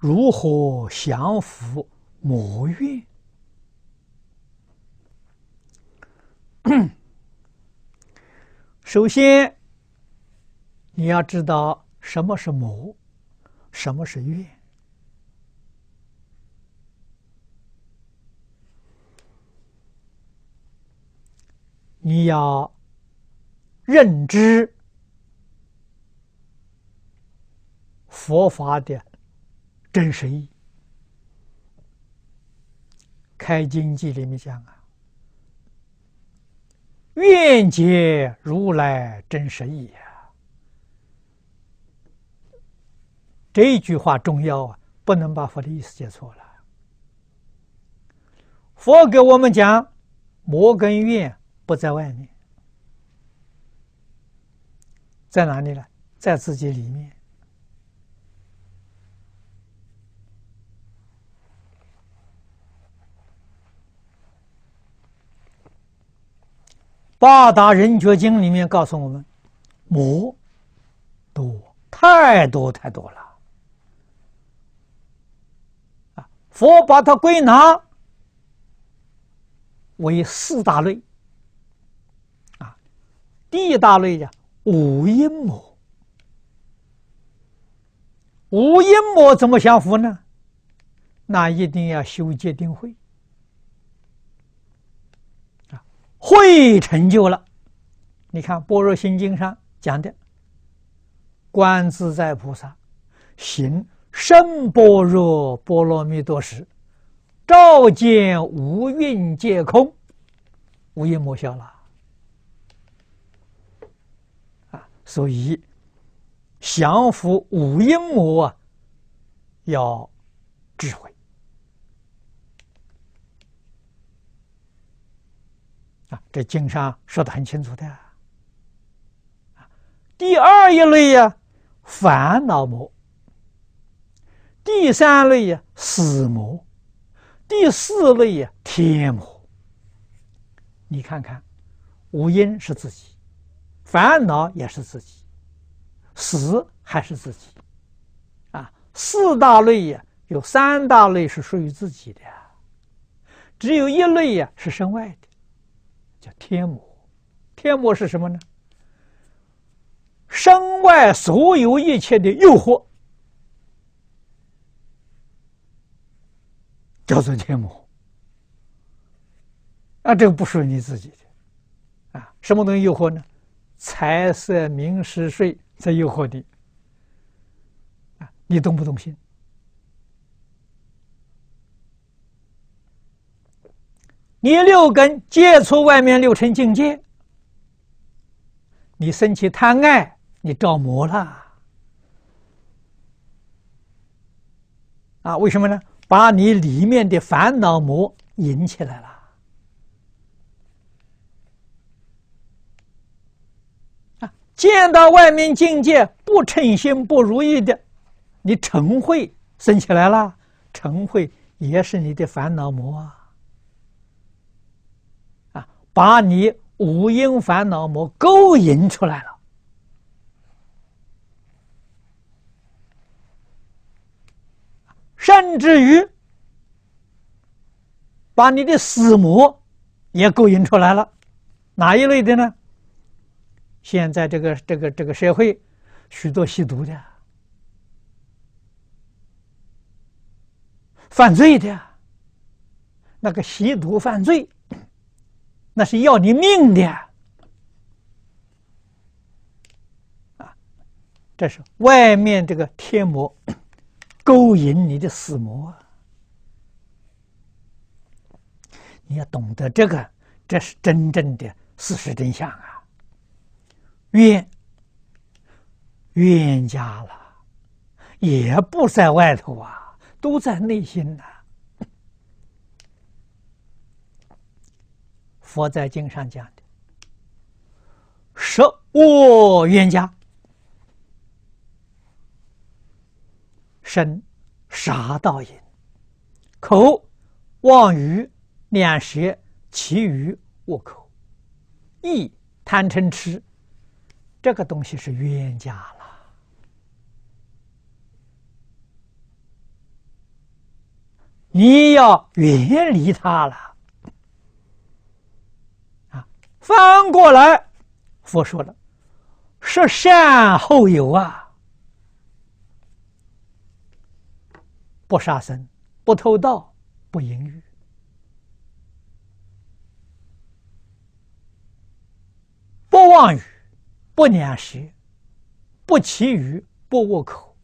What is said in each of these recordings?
如何降服魔怨？首先，你要知道什么是魔，什么是怨。你要认知佛法的。真实意。开经记里面讲啊，“愿解如来真实意啊，这句话重要啊，不能把佛的意思解错了。佛给我们讲，摩根愿不在外面，在哪里呢？在自己里面。《八达人觉经》里面告诉我们，魔多太多太多了啊！佛把它归纳为四大类啊，第一大类呀，五阴魔。五阴魔怎么降伏呢？那一定要修戒定慧。会成就了，你看《般若心经》上讲的：“观自在菩萨，行深般若波罗蜜多时，照见五蕴皆空，五阴魔笑了。”啊，所以降伏五阴魔啊，要智慧。啊，这经上说的很清楚的。第二一类呀，烦恼魔；第三类呀，死魔；第四类呀，天魔。你看看，五因是自己，烦恼也是自己，死还是自己。啊，四大类呀，有三大类是属于自己的，只有一类呀是身外的。叫天魔，天魔是什么呢？身外所有一切的诱惑叫做天魔啊，这个不属于你自己的啊。什么东西诱惑呢？财色名食睡在诱惑你啊，你动不动心？你六根接触外面六尘境界，你升起贪爱，你着魔了啊？为什么呢？把你里面的烦恼魔引起来了啊！见到外面境界不称心、不如意的，你成慧升起来了，成慧也是你的烦恼魔啊！把你五阴烦恼魔勾引出来了，甚至于把你的死魔也勾引出来了。哪一类的呢？现在这个这个这个社会，许多吸毒的、犯罪的，那个吸毒犯罪。那是要你命的啊！这是外面这个天魔勾引你的死魔。你要懂得这个，这是真正的事实真相啊！冤冤家了，也不在外头啊，都在内心呐。佛在经上讲的：舌恶冤家，身杀道也。口妄语、两舌、其语、恶口、意贪嗔痴，这个东西是冤家了。你要远离他了。翻过来，佛说了：是善后有啊，不杀生，不偷盗，不淫欲，不妄语，不两舌，不欺语，不恶口，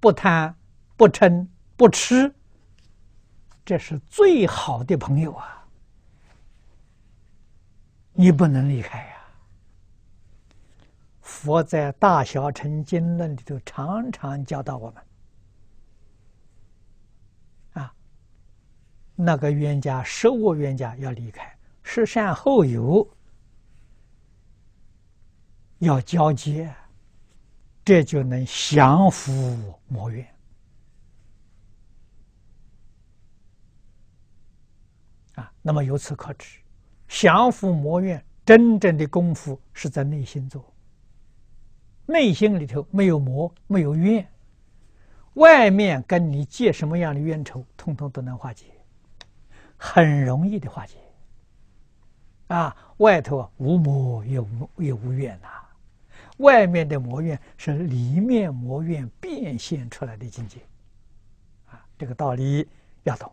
不贪，不嗔，不吃，这是最好的朋友啊。你不能离开呀！佛在大小乘经论里头常常教导我们，啊，那个冤家、十恶冤家要离开，是善后有要交接，这就能降伏魔怨啊！那么由此可知。降伏魔怨，真正的功夫是在内心做。内心里头没有魔，没有怨，外面跟你结什么样的冤仇，通通都能化解，很容易的化解。啊，外头啊无魔也无也无怨呐，外面的魔怨是里面魔怨变现出来的境界，啊，这个道理要懂。